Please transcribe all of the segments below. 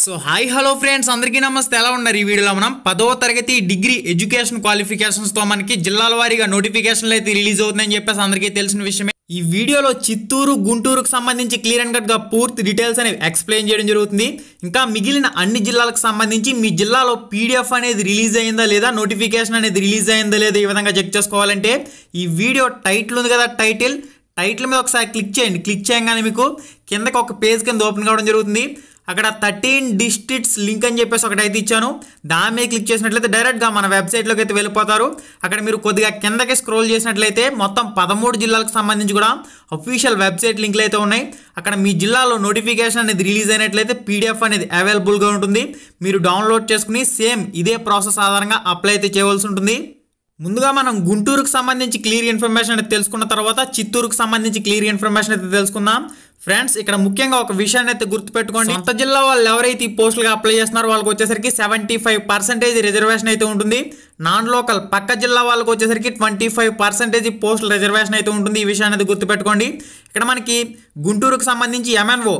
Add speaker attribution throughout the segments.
Speaker 1: so hi hello friends అందరికీ నమస్తే ఎలా ఉన్నారు ఈ వీడియోలో మనం పదో తరగతి డిగ్రీ ఎడ్యుకేషన్ క్వాలిఫికేషన్స్తో మనకి జిల్లాల వారీగా నోటిఫికేషన్లు అయితే రిలీజ్ అవుతుందని చెప్పేసి అందరికీ తెలిసిన విషయమే ఈ వీడియోలో చిత్తూరు గుంటూరుకు సంబంధించి క్లియర్ అండ్ కట్గా పూర్తి డీటెయిల్స్ అనేవి ఎక్స్ప్లెయిన్ చేయడం జరుగుతుంది ఇంకా మిగిలిన అన్ని జిల్లాలకు సంబంధించి మీ జిల్లాలో పీడిఎఫ్ అనేది రిలీజ్ అయిందా లేదా నోటిఫికేషన్ అనేది రిలీజ్ అయిందా లేదా ఈ విధంగా చెక్ చేసుకోవాలంటే ఈ వీడియో టైటిల్ ఉంది కదా టైటిల్ టైటిల్ మీద ఒకసారి క్లిక్ చేయండి క్లిక్ చేయగానే మీకు కిందకి ఒక పేజ్ కింద ఓపెన్ కావడం జరుగుతుంది అక్కడ థర్టీన్ డిస్ట్రిక్ట్స్ లింక్ అని చెప్పేసి ఒకటి అయితే ఇచ్చాను దాని మీద క్లిక్ చేసినట్లయితే డైరెక్ట్గా మన వెబ్సైట్లోకి అయితే వెళ్ళిపోతారు అక్కడ మీరు కొద్దిగా కిందకి స్క్రోల్ చేసినట్లయితే మొత్తం పదమూడు జిల్లాలకు సంబంధించి కూడా అఫీషియల్ వెబ్సైట్ లింక్లు అయితే ఉన్నాయి అక్కడ మీ జిల్లాలో నోటిఫికేషన్ అనేది రిలీజ్ అయినట్లయితే పీడిఎఫ్ అనేది అవైలబుల్గా ఉంటుంది మీరు డౌన్లోడ్ చేసుకుని సేమ్ ఇదే ప్రాసెస్ ఆధారంగా అప్లై అయితే చేయవలసి ఉంటుంది ముందుగా మనం గుంటూరుకు సంబంధించి క్లియర్ ఇన్ఫర్మేషన్ అయితే తెలుసుకున్న తర్వాత చిత్తూరుకు సంబంధించి క్లియర్ ఇన్ఫర్మేషన్ అయితే తెలుసుకుందాం ఫ్రెండ్స్ ఇక్కడ ముఖ్యంగా ఒక విషయాన్ని అయితే గుర్తుపెట్టుకోండి కొత్త జిల్లా వాళ్ళు ఎవరైతే ఈ పోస్టులుగా అప్లై చేస్తున్నారో వాళ్ళకి వచ్చేసరికి సెవెంటీ ఫైవ్ పర్సెంటేజ్ రిజర్వేషన్ అయితే ఉంటుంది నాన్ లోకల్ పక్క జిల్లా వాళ్ళకి వచ్చేసరికి ట్వంటీ ఫైవ్ పర్సెంటేజ్ పోస్టుల రిజర్వేషన్ అయితే ఉంటుంది ఈ విషయాన్ని అయితే గుర్తుపెట్టుకోండి ఇక్కడ మనకి గుంటూరుకు సంబంధించి MNO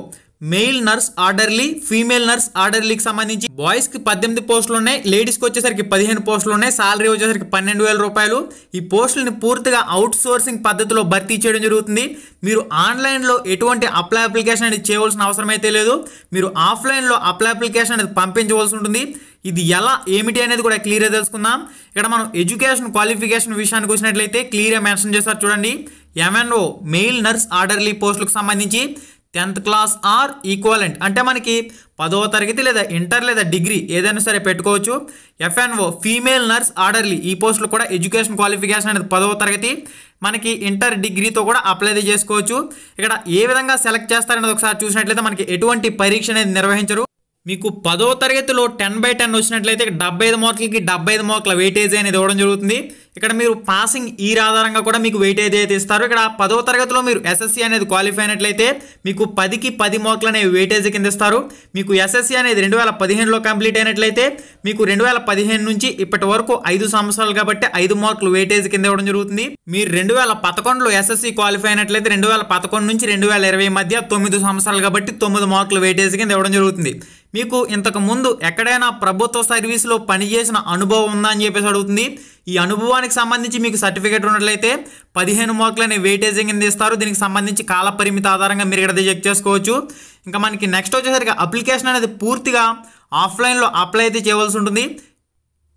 Speaker 1: male nurse orderly female nurse ఆర్డర్లీకి సంబంధించి బాయ్స్ కి పద్దెనిమిది పోస్టులు ఉన్నాయి లేడీస్ కి వచ్చేసరికి పదిహేను పోస్టులు ఉన్నాయి సాలరీ వచ్చేసరికి పన్నెండు వేల రూపాయలు ఈ పోస్టులను పూర్తిగా అవుట్ సోర్సింగ్ పద్ధతిలో భర్తీ చేయడం జరుగుతుంది మీరు ఆన్లైన్లో ఎటువంటి అప్లై అప్లికేషన్ అనేది చేయవలసిన అవసరం అయితే లేదు మీరు ఆఫ్లైన్లో అప్లై అప్లికేషన్ అనేది పంపించవలసి ఉంటుంది ఇది ఎలా ఏమిటి అనేది కూడా క్లియర్గా తెలుసుకుందాం ఇక్కడ మనం ఎడ్యుకేషన్ క్వాలిఫికేషన్ విషయానికి వచ్చినట్లయితే క్లియర్గా మెన్షన్ చేస్తారు చూడండి ఎంఎన్ఓ మెయిల్ నర్స్ ఆర్డర్లీ పోస్టులకు సంబంధించి టెన్త్ క్లాస్ ఆర్ ఈక్వాలెంట్ అంటే మనకి పదవ తరగతి లేదా ఇంటర్ లేదా డిగ్రీ ఏదైనా సరే పెట్టుకోవచ్చు ఎఫ్ఎన్ఓ ఫీమేల్ నర్స్ ఆర్డర్లీ ఈ పోస్టులు కూడా ఎడ్యుకేషన్ క్వాలిఫికేషన్ అనేది పదవ తరగతి మనకి ఇంటర్ డిగ్రీతో కూడా అప్లై చేసుకోవచ్చు ఇక్కడ ఏ విధంగా సెలెక్ట్ చేస్తారనేది ఒకసారి చూసినట్లయితే మనకి ఎటువంటి పరీక్ష అనేది నిర్వహించరు మీకు పదవ తరగతిలో టెన్ బై టెన్ వచ్చినట్లయితే డెబ్బై ఐదు మార్కులకి డెబ్బై ఐదు మార్కుల వెయిటేజ్ అనేది ఇవ్వడం జరుగుతుంది ఇక్కడ మీరు పాసింగ్ ఈ ఆధారంగా కూడా మీకు వెయిట్ అయితే ఇస్తారు ఇక్కడ పదవ తరగతిలో మీరు ఎస్ఎస్సి అనేది క్వాలిఫై అయినట్లయితే మీకు పదికి పది మార్కులు అనేవి వెయిటేజ్ కింద ఇస్తారు మీకు ఎస్ఎస్సి అనేది రెండు వేల పదిహేనులో కంప్లీట్ అయినట్లయితే మీకు రెండు వేల పదిహేను నుంచి ఇప్పటి వరకు ఐదు సంవత్సరాలు కాబట్టి ఐదు మార్కులు వెయిటేజ్ కింద ఇవ్వడం జరుగుతుంది మీరు రెండు వేల పదకొండులో ఎస్ఎస్సి క్వాలిఫై అయినట్లయితే రెండు వేల పదకొండు నుంచి రెండు వేల ఇరవై మధ్య తొమ్మిది సంవత్సరాలు కాబట్టి తొమ్మిది మార్కులు వెయిటేజ్ కింద ఇవ్వడం జరుగుతుంది మీకు ఇంతకు ముందు ఎక్కడైనా ప్రభుత్వ సర్వీసులో పనిచేసిన అనుభవం ఉందా అని చెప్పేసి అడుగుతుంది ఈ అనుభవానికి సంబంధించి మీకు సర్టిఫికేట్ ఉన్నట్లయితే పదిహేను మార్కులు అనే వెయిటేజింగ్ కింద ఇస్తారు దీనికి సంబంధించి కాల పరిమితి ఆధారంగా మీరు ఇక్కడ చెక్ చేసుకోవచ్చు ఇంకా మనకి నెక్స్ట్ వచ్చేసరికి అప్లికేషన్ అనేది పూర్తిగా ఆఫ్లైన్లో అప్లై అయితే చేయవలసి ఉంటుంది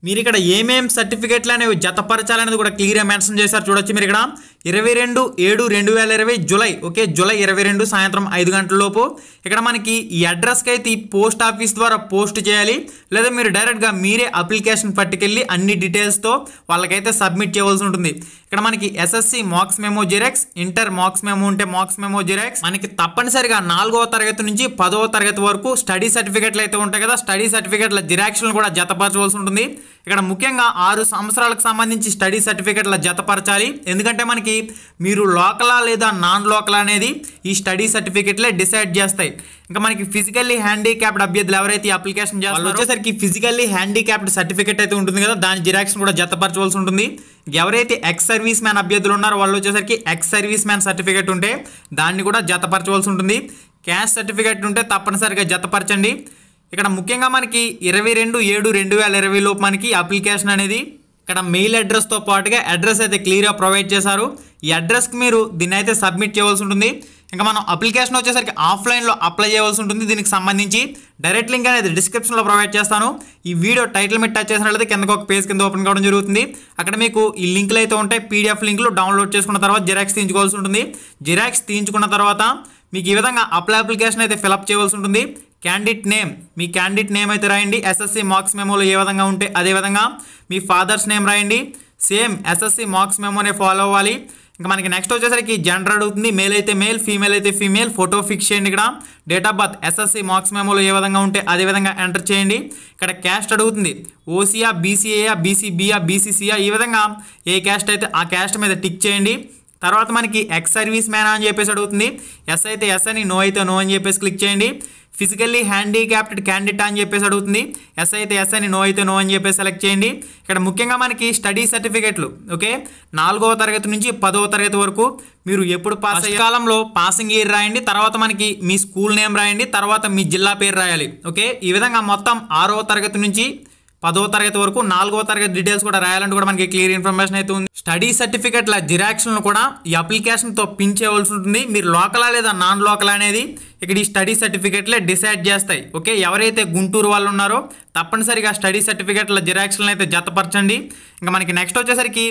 Speaker 1: మీరు ఇక్కడ ఏమేం సర్టిఫికేట్లు అనేవి జతపరచాలనేది కూడా క్లియర్గా మెన్షన్ చేశారు చూడొచ్చు మీరు ఇక్కడ ఇరవై రెండు ఏడు రెండు వేల ఇరవై జులై ఓకే జులై ఇరవై రెండు సాయంత్రం ఐదు గంటల లోపు ఇక్కడ మనకి ఈ అడ్రస్కి అయితే ఈ పోస్ట్ ఆఫీస్ ద్వారా పోస్ట్ చేయాలి లేదా మీరు డైరెక్ట్గా మీరే అప్లికేషన్ పట్టుకెళ్ళి అన్ని డీటెయిల్స్తో వాళ్ళకైతే సబ్మిట్ చేయవలసి ఉంటుంది ఇక్కడ మనకి SSC marks memo xerox inter marks memo ఉంటే మార్క్స్ మెమో జిరాక్స్ మనకి తప్పనిసరిగా నాలుగవ తరగతి నుంచి పదవ తరగతి వరకు స్టడీ సర్టిఫికెట్లు అయితే ఉంటాయి కదా స్టడీ సర్టిఫికెట్ల జిరాక్షన్లు కూడా జతపరచవలసి ఉంటుంది ఇక్కడ ముఖ్యంగా ఆరు సంవత్సరాలకు సంబంధించి స్టడీ సర్టిఫికెట్ల జతపరచాలి ఎందుకంటే మనకి మీరు లోకలా లేదా నాన్ లోకలా అనేది ఈ స్టడీ సర్టిఫికెట్లే డిసైడ్ చేస్తాయి ఇంకా మనకి ఫిజికల్లీ హ్యాండిక్యాప్డ్ అభ్యర్థులు ఎవరైతే అప్లికేషన్ చేస్తారు వచ్చేసరికి ఫిజికల్లీ హ్యాండిక్యాప్డ్ సర్టిఫికేట్ అయితే ఉంటుంది కదా దాని జిరాక్స్ కూడా జతపరచవలసి ఉంటుంది ఎవరైతే ఎక్స్ సర్వీస్ మ్యాన్ అభ్యర్థులు ఉన్నారో వాళ్ళు వచ్చేసరికి ఎక్స్ సర్వీస్ మ్యాన్ సర్టిఫికేట్ ఉంటే దాన్ని కూడా జతపరచవలసి ఉంటుంది క్యాష్ సర్టిఫికేట్ ఉంటే తప్పనిసరిగా జతపరచండి ఇక్కడ ముఖ్యంగా మనకి ఇరవై రెండు ఏడు రెండు వేల లోపు మనకి అప్లికేషన్ అనేది ఇక్కడ మెయిల్ అడ్రస్తో పాటుగా అడ్రస్ అయితే క్లియర్గా ప్రొవైడ్ చేశారు ఈ అడ్రస్కి మీరు దీన్ని అయితే సబ్మిట్ చేయవలసి ఉంటుంది ఇంకా మనం అప్లికేషన్ వచ్చేసరికి ఆఫ్లైన్లో అప్లై చేయవలసి ఉంటుంది దీనికి సంబంధించి డైరెక్ట్ లింక్ అనేది డిస్క్రిప్షన్లో ప్రొవైడ్ చేస్తాను ఈ వీడియో టైటిల్ మీద టచ్ చేసినట్లయితే కిందకు ఒక పేజ్ కింద ఓపెన్ కావడం జరుగుతుంది అక్కడ మీకు ఈ లింకులు అయితే ఉంటాయి పీడిఎఫ్ లింకులు డౌన్లోడ్ చేసుకున్న తర్వాత జిరాక్స్ తీయించుకోవాల్సి ఉంటుంది జిరాక్స్ తీయించుకున్న తర్వాత మీకు ఈ విధంగా అప్లై అప్లికేషన్ అయితే ఫిలప్ చేయవలసి ఉంటుంది క్యాండిడేట్ నేమ్ మీ క్యాండిడేట్ నేమ్ అయితే రాయండి ఎస్ఎస్సి మార్క్స్ మెమోలో ఏ విధంగా ఉంటే అదేవిధంగా మీ ఫాదర్స్ నేమ్ రాయండి సేమ్ ఎస్ఎస్సి మార్క్స్ మెమోనే ఫాలో అవ్వాలి ఇంకా మనకి నెక్స్ట్ వచ్చేసరికి జెండర్ అడుగుతుంది మేల్ అయితే మేల్ ఫీమేల్ అయితే ఫీమేల్ ఫోటో ఫిక్స్ చేయండి ఇక్కడ date of birth SSC marks మెమోలో ఏ విధంగా ఉంటే అదే విధంగా ఎంటర్ చేయండి ఇక్కడ క్యాస్ట్ అడుగుతుంది ఓసీఆ బీసీఏ బీసీబీఆ బీసీసీఆ ఈ విధంగా ఏ క్యాస్ట్ అయితే ఆ క్యాస్ట్ మీద టిక్ చేయండి తర్వాత మనకి ఎక్స్ సర్వీస్ మ్యాన్ అని చెప్పేసి అడుగుతుంది ఎస్ అయితే ఎస్ అని నో అయితే నో అని చెప్పేసి క్లిక్ చేయండి ఫిజికల్లీ హ్యాండిక్యాప్టెడ్ క్యాండిడేట్ అని చెప్పేసి అడుగుతుంది ఎస్ అయితే ఎస్ అని నో అయితే నో అని చెప్పేసి సెలెక్ట్ చేయండి ఇక్కడ ముఖ్యంగా మనకి స్టడీ సర్టిఫికేట్లు ఓకే నాలుగవ తరగతి నుంచి పదవ తరగతి వరకు మీరు ఎప్పుడు పాస్ అయ్యే కాలంలో పాసింగ్ ఇయర్ రాయండి తర్వాత మనకి మీ స్కూల్ నేమ్ రాయండి తర్వాత మీ జిల్లా పేరు రాయాలి ఓకే ఈ విధంగా మొత్తం ఆరవ తరగతి నుంచి పదో తరగతి వరకు నాలుగో తరగతి డీటెయిల్స్ కూడా రాయాలంటే కూడా మనకి క్లియర్ ఇన్ఫర్మేషన్ అయితే ఉంది స్టడీ సర్టిఫికెట్ల జిరాక్షన్లు కూడా ఈ అప్లికేషన్తో పెంచేయవలసి ఉంటుంది మీరు లోకలా లేదా నాన్ లోకల్ అనేది ఇక్కడ ఈ స్టడీ సర్టిఫికేట్లే డిసైడ్ చేస్తాయి ఓకే ఎవరైతే గుంటూరు వాళ్ళు ఉన్నారో తప్పనిసరిగా స్టడీ సర్టిఫికేట్ల జిరాక్షన్లు అయితే జతపరచండి ఇంకా మనకి నెక్స్ట్ వచ్చేసరికి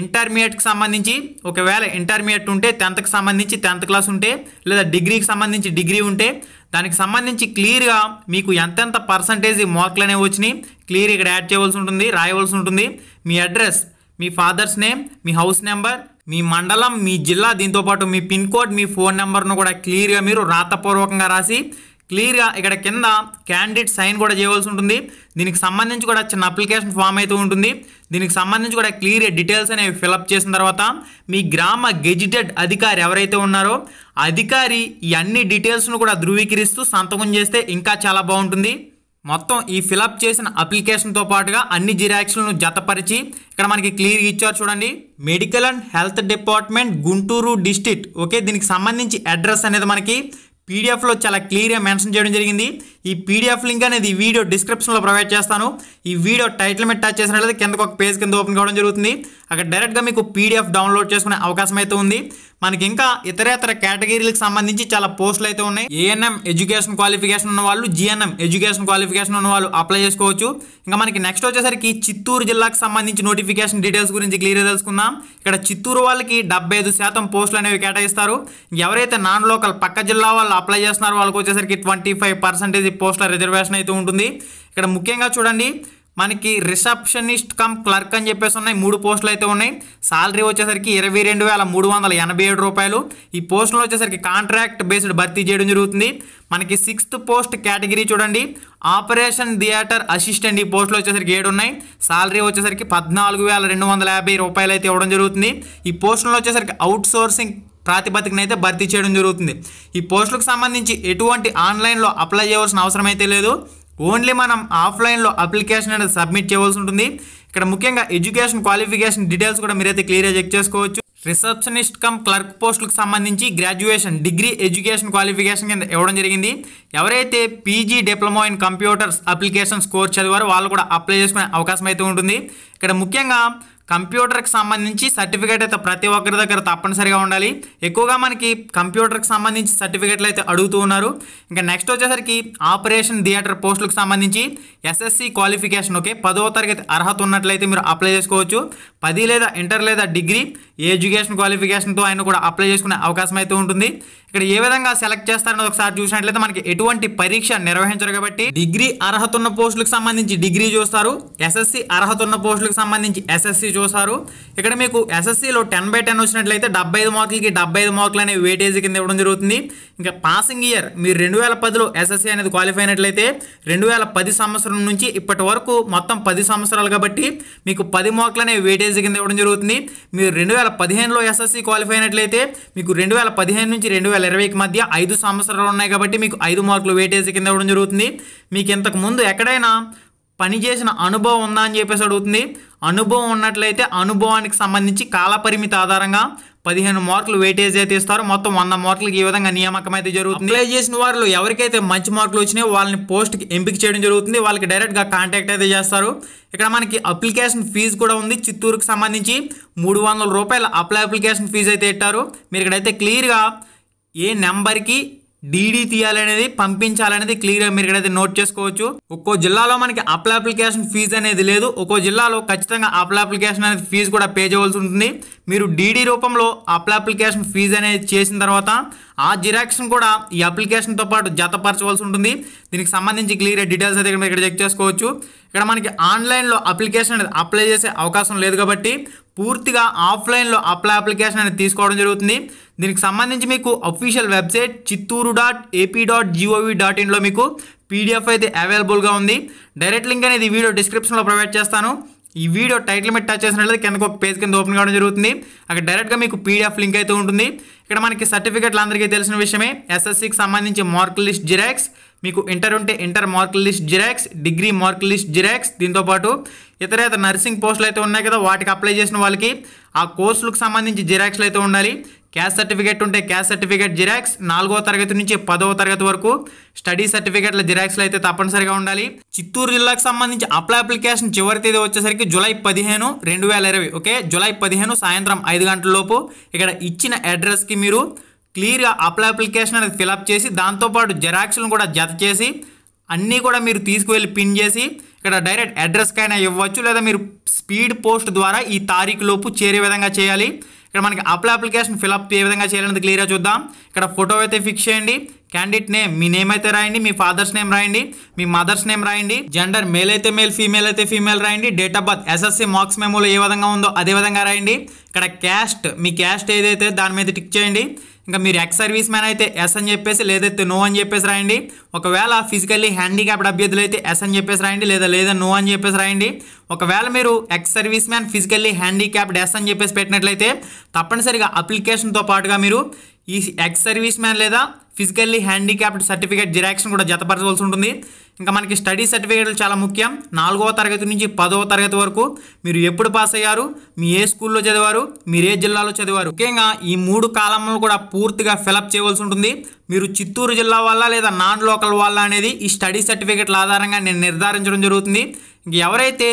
Speaker 1: ఇంటర్మీడియట్కి సంబంధించి ఒకవేళ ఇంటర్మీడియట్ ఉంటే టెన్త్కి సంబంధించి టెన్త్ క్లాస్ ఉంటే లేదా డిగ్రీకి సంబంధించి డిగ్రీ ఉంటే దానికి సంబంధించి క్లియర్గా మీకు ఎంతెంత పర్సంటేజ్ మార్కులు అనేవి వచ్చినాయి క్లియర్ ఇక్కడ యాడ్ చేయవలసి ఉంటుంది రాయవలసి ఉంటుంది మీ అడ్రస్ మీ ఫాదర్స్ నేమ్ మీ హౌస్ నెంబర్ మీ మండలం మీ జిల్లా దీంతోపాటు మీ పిన్ కోడ్ మీ ఫోన్ నెంబర్ను కూడా క్లియర్గా మీరు రాతపూర్వకంగా రాసి క్లియర్గా ఇక్కడ కింద క్యాండిడేట్ సైన్ కూడా చేయవలసి ఉంటుంది దీనికి సంబంధించి కూడా చిన్న అప్లికేషన్ ఫామ్ అయితే ఉంటుంది దీనికి సంబంధించి కూడా క్లియర్ డీటెయిల్స్ అనేవి ఫిలప్ చేసిన తర్వాత మీ గ్రామ గెజిటెడ్ అధికారి ఎవరైతే ఉన్నారో అధికారి ఈ అన్ని డీటెయిల్స్ను కూడా ధృవీకరిస్తూ సంతకం చేస్తే ఇంకా చాలా బాగుంటుంది మొత్తం ఈ ఫిలప్ చేసిన అప్లికేషన్తో పాటుగా అన్ని జిరాక్స్లను జతపరిచి ఇక్కడ మనకి క్లియర్గా ఇచ్చారు చూడండి medical and health department Guntur district okay దీనికి సంబంధించి అడ్రస్ అనేది మనకి పీడిఎఫ్లో చాలా క్లియర్గా మెన్షన్ చేయడం జరిగింది ఈ పీడిఎఫ్ లింక్ అనేది ఈ వీడియో డిస్క్రిప్షన్లో ప్రొవైడ్ చేస్తాను ఈ వీడియో టైటిల్ మీద టచ్ చేసినట్లయితే కిందకు ఒక పేజ్ కింద ఓపెన్ కావడం జరుగుతుంది అక్కడ డైరెక్ట్గా మీకు పీడిఎఫ్ డౌన్లోడ్ చేసుకునే అవకాశం అయితే ఉంది మనకి ఇంకా ఇతరేతర కేటగిరీలకు సంబంధించి చాలా పోస్టులు అయితే ఉన్నాయి ఏఎన్ఎం ఎడ్యుకేషన్ క్వాలిఫికేషన్ ఉన్న వాళ్ళు జిఎన్ఎం ఎడ్యుకేషన్ క్వాలిఫికేషన్ ఉన్న వాళ్ళు అప్లై చేసుకోవచ్చు ఇంకా మనకి నెక్స్ట్ వచ్చేసరికి చిత్తూరు జిల్లాకు సంబంధించి నోటిఫికేషన్ డీటెయిల్స్ గురించి క్లియర్ తెలుసుకుందాం ఇక్కడ చిత్తూరు వాళ్ళకి డెబ్బై శాతం పోస్టులు అనేవి కేటాయిస్తారు ఎవరైతే నాన్ లోకల్ పక్క జిల్లా వాళ్ళు అప్లై చేస్తున్నారో వాళ్ళకి వచ్చేసరికి ట్వంటీ ఫైవ్ పోస్టుల రిజర్వేషన్ అయితే ఉంటుంది ఇక్కడ ముఖ్యంగా చూడండి మనకి రిసెప్షనిస్ట్ కమ్ క్లర్క్ అని చెప్పేసి ఉన్నాయి మూడు పోస్టులు అయితే ఉన్నాయి సాలరీ వచ్చేసరికి ఇరవై రెండు వేల మూడు వందల ఎనభై ఏడు రూపాయలు ఈ పోస్టులు వచ్చేసరికి కాంట్రాక్ట్ బేస్డ్ భర్తీ చేయడం జరుగుతుంది మనకి సిక్స్త్ పోస్ట్ కేటగిరీ చూడండి ఆపరేషన్ థియేటర్ అసిస్టెంట్ ఈ పోస్టులు వచ్చేసరికి ఏడు ఉన్నాయి సాలరీ వచ్చేసరికి పద్నాలుగు వేల రెండు వందల యాభై రూపాయలు అయితే ఇవ్వడం జరుగుతుంది ఈ పోస్టులు వచ్చేసరికి అవుట్ సోర్సింగ్ ప్రాతిపదికనైతే భర్తీ చేయడం జరుగుతుంది ఈ పోస్టులకు సంబంధించి ఎటువంటి ఆన్లైన్లో అప్లై చేయవలసిన అవసరం అయితే లేదు ఓన్లీ మనం ఆఫ్లైన్లో అప్లికేషన్ అనేది సబ్మిట్ చేయవలసి ఉంటుంది ఇక్కడ ముఖ్యంగా ఎడ్యుకేషన్ క్వాలిఫికేషన్ డీటెయిల్స్ కూడా మీరైతే క్లియర్గా చెక్ చేసుకోవచ్చు రిసెప్షనిస్ట్ కమ్ క్లర్క్ పోస్టులకు సంబంధించి గ్రాడ్యుయేషన్ డిగ్రీ ఎడ్యుకేషన్ క్వాలిఫికేషన్ కింద ఇవ్వడం జరిగింది ఎవరైతే PG diploma in computers applications course చదివారో వాళ్ళు కూడా అప్లై చేసుకునే అవకాశం అయితే ఉంటుంది ఇక్కడ ముఖ్యంగా కంప్యూటర్కి సంబంధించి సర్టిఫికేట్ అయితే ప్రతి ఒక్కరి దగ్గర తప్పనిసరిగా ఉండాలి ఎక్కువగా మనకి కంప్యూటర్కి సంబంధించి సర్టిఫికేట్లు అయితే అడుగుతూ ఉన్నారు ఇంకా నెక్స్ట్ వచ్చేసరికి ఆపరేషన్ థియేటర్ పోస్టులకు సంబంధించి ఎస్ఎస్సి క్వాలిఫికేషన్ ఓకే పదో తరగతి అర్హత ఉన్నట్లయితే మీరు అప్లై చేసుకోవచ్చు పది లేదా ఇంటర్ లేదా డిగ్రీ ఎడ్యుకేషన్ క్వాలిఫికేషన్తో ఆయన కూడా అప్లై చేసుకునే అవకాశం అయితే ఉంటుంది ఇక్కడ ఏ విధంగా సెలెక్ట్ చేస్తారనేది ఒకసారి చూసినట్లయితే మనకి ఎటువంటి పరీక్ష నిర్వహించరు కాబట్టి డిగ్రీ అర్హత ఉన్న పోస్టులకు సంబంధించి డిగ్రీ చూస్తారు ఎస్ఎస్సి అర్హత ఉన్న పోస్టులకు సంబంధించి ఎస్ఎస్సి చూస్తారు ఇక్కడ మీకు ఎస్ఎస్సిలో టెన్ బై టెన్ వచ్చినట్లయితే డెబ్బై ఐదు మార్కులకి డెబ్బై ఐదు మార్కులు అనే వెయిటేజ్ కింద ఇవ్వడం జరుగుతుంది ఇంకా పాసింగ్ ఇయర్ మీరు రెండు వేల పదిలో ఎస్ఎస్సి అనేది క్వాలిఫై అయినట్లయితే రెండు వేల పది సంవత్సరం నుంచి ఇప్పటి వరకు మొత్తం పది సంవత్సరాలు కాబట్టి మీకు పది మార్కులు అనే వేటేజ్ కింద ఇవ్వడం జరుగుతుంది మీరు రెండు వేల పదిహేనులో ఎస్ఎస్సి క్వాలిఫై అయినట్లయితే మీకు రెండు వేల పదిహేను నుంచి రెండు వేల వేల ఇరవైకి మధ్య ఐదు సంవత్సరాలు ఉన్నాయి కాబట్టి మీకు ఐదు మార్కులు వేటేజ్ కింద ఇవ్వడం జరుగుతుంది మీకు ఇంతకు ముందు ఎక్కడైనా పనిచేసిన అనుభవం ఉందా అని చెప్పేసి అడుగుతుంది అనుభవం ఉన్నట్లయితే అనుభవానికి సంబంధించి కాలపరిమితి ఆధారంగా పదిహేను మార్కులు వెయిటేజ్ అయితే ఇస్తారు మొత్తం వంద మార్కులకి ఈ విధంగా నియామకం అయితే జరుగుతుంది అప్లై చేసిన వారు ఎవరికైతే మంచి మార్కులు వచ్చినాయో వాళ్ళని పోస్ట్కి ఎంపిక చేయడం జరుగుతుంది వాళ్ళకి డైరెక్ట్గా కాంటాక్ట్ అయితే చేస్తారు ఇక్కడ మనకి అప్లికేషన్ ఫీజు కూడా ఉంది చిత్తూరుకు సంబంధించి మూడు వందల రూపాయల అప్లై అప్లికేషన్ ఫీజు అయితే ఇట్టారు మీరు ఇక్కడైతే క్లియర్గా ఏ నెంబర్కి డీడీ తీయాలనేది పంపించాలనేది క్లియర్గా మీరు ఇక్కడైతే నోట్ చేసుకోవచ్చు ఒక్కో జిల్లాలో మనకి అప్ల అప్లికేషన్ ఫీజు అనేది లేదు ఒక్కో జిల్లాలో ఖచ్చితంగా అప్ల అప్లికేషన్ అనేది ఫీజు కూడా పే చేయవలసి ఉంటుంది మీరు డీడీ రూపంలో అప్ల అప్లికేషన్ ఫీజు అనేది చేసిన తర్వాత ఆ జిరాక్షన్ కూడా ఈ అప్లికేషన్తో పాటు జతపరచవలసి ఉంటుంది దీనికి సంబంధించి క్లియర్ డీటెయిల్స్ అయితే ఇక్కడ చెక్ చేసుకోవచ్చు ఇక్కడ మనకి ఆన్లైన్లో అప్లికేషన్ అనేది అప్లై చేసే అవకాశం లేదు కాబట్టి పూర్తిగా ఆఫ్లైన్లో అప్లై అప్లికేషన్ అనేది తీసుకోవడం జరుగుతుంది దీనికి సంబంధించి మీకు official website Chittoor dot AP dot GOV dot ఇన్లో మీకు పీడిఎఫ్ అయితే అవైలబుల్గా ఉంది డైరెక్ట్ లింక్ అనేది వీడియో డిస్క్రిప్షన్లో ప్రొవైడ్ చేస్తాను ఈ వీడియో టైటిల్ మీద టచ్ చేసినట్లయితే కిందకు ఒక పేజ్ కింద ఓపెన్ కావడం జరుగుతుంది అక్కడ డైరెక్ట్గా మీకు పీడిఎఫ్ లింక్ అయితే ఉంటుంది ఇక్కడ మనకి సర్టిఫికెట్లు అందరికీ తెలిసిన విషయమే ఎస్ఎస్సికి సంబంధించి మార్క్ లిస్ట్ జిరాక్స్ మీకు ఇంటర్ ఉంటే inter mark list xerox degree mark list xerox దీంతోపాటు ఇతర నర్సింగ్ పోస్టులు అయితే ఉన్నాయి కదా వాటికి అప్లై చేసిన వాళ్ళకి ఆ కోర్సులకు సంబంధించి జిరాక్స్లు అయితే ఉండాలి క్యాస్ట్ సర్టిఫికేట్ ఉంటే క్యాస్ట్ సర్టిఫికేట్ జిరాక్స్ నాలుగో తరగతి నుంచి పదవ తరగతి వరకు స్టడీ సర్టిఫికేట్ల జిరాక్స్లు అయితే తప్పనిసరిగా ఉండాలి చిత్తూరు జిల్లాకు సంబంధించి అప్లై అప్లికేషన్ చివరి తేదీ వచ్చేసరికి జూలై పదిహేను రెండు వేల ఇరవై ఓకే జూలై పదిహేను సాయంత్రం ఐదు గంటల లోపు ఇక్కడ ఇచ్చిన అడ్రస్కి మీరు క్లియర్గా అప్లై అప్లికేషన్ అనేది ఫిలప్ చేసి దాంతోపాటు జెరాక్స్లను కూడా జత చేసి అన్నీ కూడా మీరు తీసుకువెళ్ళి పిన్ చేసి ఇక్కడ డైరెక్ట్ అడ్రస్కైనా ఇవ్వచ్చు లేదా మీరు స్పీడ్ పోస్ట్ ద్వారా ఈ తారీఖులోపు చేరే విధంగా చేయాలి ఇక్కడ మనకి అప్లై అప్లికేషన్ ఫిలప్ ఏ విధంగా చేయాలనేది క్లియర్గా చూద్దాం ఇక్కడ ఫోటో అయితే ఫిక్స్ చేయండి క్యాండిడేట్ నేమ్ మీ నేమ్ అయితే రాయండి మీ ఫాదర్స్ నేమ్ రాయండి మీ మదర్స్ నేమ్ రాయండి జెండర్ మేల్ అయితే మేల్ ఫీమేల్ అయితే ఫీమేల్ రాయండి date of birth SSC marks మెమోలో ఏ విధంగా ఉందో అదే విధంగా రాయండి ఇక్కడ క్యాస్ట్ మీ క్యాస్ట్ ఏదైతే దాని మీద టిక్ చేయండి ఇంకా మీరు ఎక్స్ సర్వీస్ మ్యాన్ అయితే ఎస్ అని చెప్పేసి లేదైతే నో అని చెప్పేసి రాయండి ఒకవేళ ఫిజికల్లీ హ్యాండిక్యాప్డ్ అభ్యర్థులు అయితే ఎస్ అని చెప్పేసి రాయండి లేదా లేదా నో అని చెప్పేసి రాయండి ఒకవేళ మీరు ex serviceman physically handicapped yes అని చెప్పేసి పెట్టినట్లయితే తప్పనిసరిగా అప్లికేషన్తో పాటుగా మీరు ఈ ఎక్స్ సర్వీస్ మ్యాన్ లేదా ఫిజికల్లీ హ్యాండిక్యాప్డ్ సర్టిఫికేట్ జిరాక్షన్ కూడా జతపరచవలసి ఉంటుంది ఇంకా మనకి స్టడీ సర్టిఫికేట్లు చాలా ముఖ్యం నాలుగవ తరగతి నుంచి పదవ తరగతి వరకు మీరు ఎప్పుడు పాస్ అయ్యారు మీ ఏ స్కూల్లో చదివారు మీరు ఏ జిల్లాలో చదివారు ముఖ్యంగా ఈ మూడు కాలంలో కూడా పూర్తిగా ఫిలప్ చేయవలసి ఉంటుంది మీరు చిత్తూరు జిల్లా వల్ల లేదా నాన్ లోకల్ వల్ల అనేది ఈ స్టడీ సర్టిఫికేట్ల ఆధారంగా నేను నిర్ధారించడం జరుగుతుంది ఇంక ఎవరైతే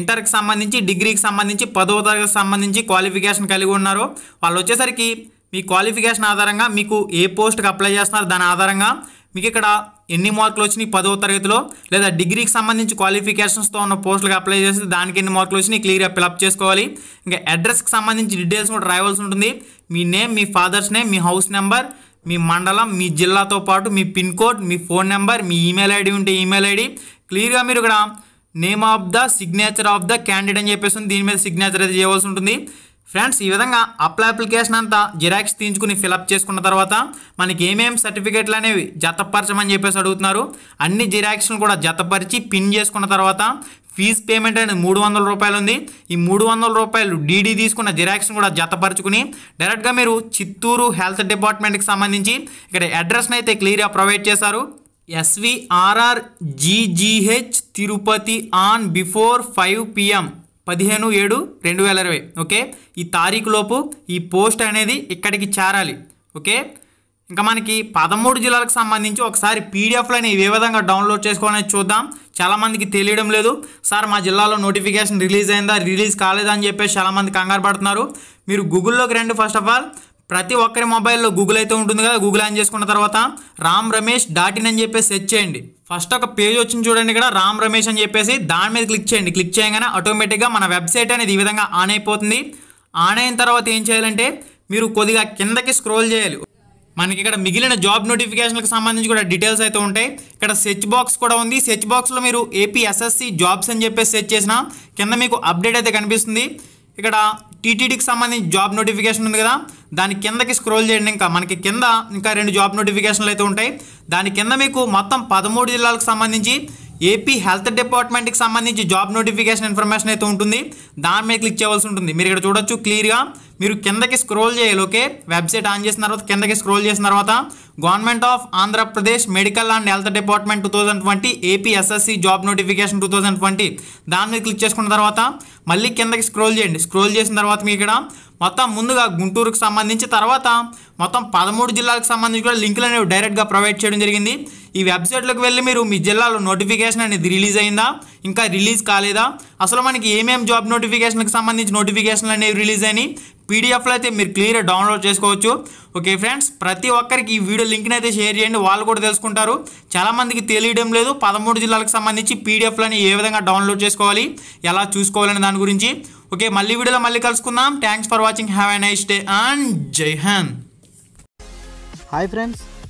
Speaker 1: ఇంటర్కి సంబంధించి డిగ్రీకి సంబంధించి పదవ తరగతికి సంబంధించి క్వాలిఫికేషన్ కలిగి ఉన్నారో వాళ్ళు వచ్చేసరికి మీ క్వాలిఫికేషన్ ఆధారంగా మీకు ఏ పోస్ట్కి అప్లై చేస్తున్నారు దాని ఆధారంగా మీకు ఇక్కడ ఎన్ని మార్కులు వచ్చినాయి పదవ తరగతిలో లేదా డిగ్రీకి సంబంధించి క్వాలిఫికేషన్స్తో ఉన్న పోస్టులకు అప్లై చేసి దానికి ఎన్ని మార్కులు వచ్చినాయి క్లియర్గా ఫిలప్ చేసుకోవాలి ఇంకా అడ్రస్కి సంబంధించి డీటెయిల్స్ కూడా రాయవలసి ఉంటుంది మీ నేమ్ మీ ఫాదర్స్ నేమ్ మీ హౌస్ నెంబర్ మీ మండలం మీ జిల్లాతో పాటు మీ పిన్ కోడ్ మీ ఫోన్ నెంబర్ మీ ఈమెయిల్ ఐడి ఉంటే ఈమెయిల్ ఐడి క్లియర్గా మీరు ఇక్కడ name of the signature of the candidate అని చెప్పేసి దీని మీద సిగ్నేచర్ అయితే చేయవలసి ఉంటుంది ఫ్రెండ్స్ ఈ విధంగా అప్లై అప్లికేషన్ అంతా జిరాక్స్ తీయించుకుని ఫిలప్ చేసుకున్న తర్వాత మనకి ఏమేమి సర్టిఫికేట్లు అనేవి జతపరచమని చెప్పేసి అడుగుతున్నారు అన్ని జిరాక్స్ను కూడా జతపరిచి పిన్ చేసుకున్న తర్వాత ఫీజు పేమెంట్ అనేది మూడు వందల రూపాయలు ఉంది ఈ మూడు వందల రూపాయలు డీడీ తీసుకున్న జిరాక్స్ని కూడా జతపరచుకుని డైరెక్ట్గా మీరు చిత్తూరు హెల్త్ డిపార్ట్మెంట్కి సంబంధించి ఇక్కడ అడ్రస్ని అయితే క్లియర్గా ప్రొవైడ్ చేశారు SVRR GGH Tirupati on before five PM పదిహేను ఏడు రెండు వేల ఇరవై ఓకే ఈ తారీఖులోపు ఈ పోస్ట్ అనేది ఇక్కడికి చేరాలి ఓకే ఇంకా మనకి పదమూడు జిల్లాలకు సంబంధించి ఒకసారి అనేవి ఏ విధంగా డౌన్లోడ్ చేసుకోవాలని చూద్దాం చాలామందికి తెలియడం లేదు సార్ మా జిల్లాలో నోటిఫికేషన్ రిలీజ్ అయిందా రిలీజ్ కాలేదా అని చెప్పేసి చాలామంది కంగారు పడుతున్నారు మీరు గూగుల్లోకి రండి ఫస్ట్ ఆఫ్ ఆల్ ప్రతి ఒక్కరి మొబైల్లో గూగుల్ అయితే ఉంటుంది కదా గూగుల్ ఆన్ చేసుకున్న తర్వాత రామ్ రమేష్ డాట్ ఇన్ అని చెప్పేసి సెర్చ్ చేయండి ఫస్ట్ ఒక పేజ్ వచ్చింది చూడండి ఇక్కడ రామ్ రమేష్ అని చెప్పేసి దాని మీద క్లిక్ చేయండి క్లిక్ చేయగానే ఆటోమేటిక్గా మన వెబ్సైట్ అనేది ఈ విధంగా ఆన్ అయిపోతుంది ఆన్ అయిన తర్వాత ఏం చేయాలంటే మీరు కొద్దిగా కిందకి స్క్రోల్ చేయాలి మనకి ఇక్కడ మిగిలిన జాబ్ నోటిఫికేషన్లకు సంబంధించి కూడా డీటెయిల్స్ అయితే ఉంటాయి ఇక్కడ సెర్చ్ బాక్స్ కూడా ఉంది సెర్చ్ బాక్స్లో మీరు ఏపీఎస్ఎస్సి జాబ్స్ అని చెప్పేసి సెర్చ్ చేసిన కింద మీకు అప్డేట్ అయితే కనిపిస్తుంది ఇక్కడ టీటీడీకి సంబంధించి జాబ్ నోటిఫికేషన్ ఉంది కదా దాని కిందకి స్క్రోల్ చేయండి ఇంకా మనకి కింద ఇంకా రెండు జాబ్ నోటిఫికేషన్లు అయితే ఉంటాయి దాని కింద మీకు మొత్తం పదమూడు జిల్లాలకు సంబంధించి ఏపీ హెల్త్ డిపార్ట్మెంట్కి సంబంధించి జాబ్ నోటిఫికేషన్ ఇన్ఫర్మేషన్ అయితే ఉంటుంది దాని మీద క్లిక్ చేయవలసి ఉంటుంది మీరు ఇక్కడ చూడొచ్చు క్లియర్గా మీరు కిందకి స్క్రోల్ చేయాలి ఓకే వెబ్సైట్ ఆన్ చేసిన తర్వాత కిందకి స్క్రోల్ చేసిన తర్వాత government of Andhra Pradesh medical and health department two thousand twenty AP job notification two thousand twenty దాని మీద క్లిక్ చేసుకున్న తర్వాత మళ్ళీ కిందకి స్క్రోల్ చేయండి స్క్రోల్ చేసిన తర్వాత మీకు ఇక్కడ మొత్తం ముందుగా గుంటూరుకు సంబంధించి తర్వాత మొత్తం పదమూడు జిల్లాలకు సంబంధించి కూడా లింకులు అనేవి డైరెక్ట్గా ప్రొవైడ్ చేయడం జరిగింది ఈ వెబ్సైట్లోకి వెళ్ళి మీరు మీ జిల్లాలో నోటిఫికేషన్ అనేది రిలీజ్ అయిందా ఇంకా రిలీజ్ కాలేదా అసలు మనకి ఏమేమి జాబ్ నోటిఫికేషన్కి సంబంధించి నోటిఫికేషన్లు అనేవి రిలీజ్ అయినాయి పీడిఎఫ్లో అయితే మీరు క్లియర్గా డౌన్లోడ్ చేసుకోవచ్చు ఓకే ఫ్రెండ్స్ ప్రతి ఒక్కరికి ఈ వీడియో లింక్ని అయితే షేర్ చేయండి వాళ్ళు కూడా తెలుసుకుంటారు చాలామందికి తెలియడం లేదు పదమూడు జిల్లాలకు సంబంధించి పీడిఎఫ్లని ఏ విధంగా డౌన్లోడ్ చేసుకోవాలి ఎలా చూసుకోవాలనే దాని గురించి ఓకే మళ్ళీ వీడియోలో మళ్ళీ కలుసుకుందాం thanks for watching have a nice day and జై హ్యాన్ హాయ్ ఫ్రెండ్స్